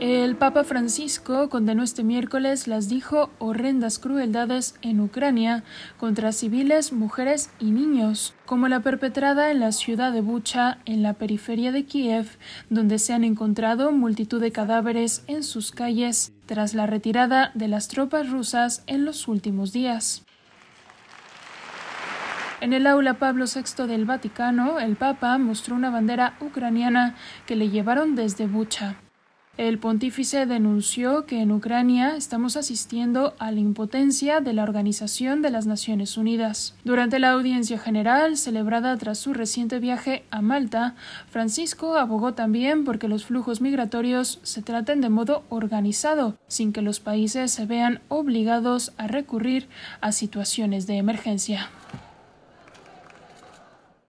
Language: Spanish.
El Papa Francisco condenó este miércoles las dijo horrendas crueldades en Ucrania contra civiles, mujeres y niños, como la perpetrada en la ciudad de Bucha, en la periferia de Kiev, donde se han encontrado multitud de cadáveres en sus calles tras la retirada de las tropas rusas en los últimos días. En el aula Pablo VI del Vaticano, el Papa mostró una bandera ucraniana que le llevaron desde Bucha. El pontífice denunció que en Ucrania estamos asistiendo a la impotencia de la Organización de las Naciones Unidas. Durante la audiencia general, celebrada tras su reciente viaje a Malta, Francisco abogó también porque los flujos migratorios se traten de modo organizado, sin que los países se vean obligados a recurrir a situaciones de emergencia.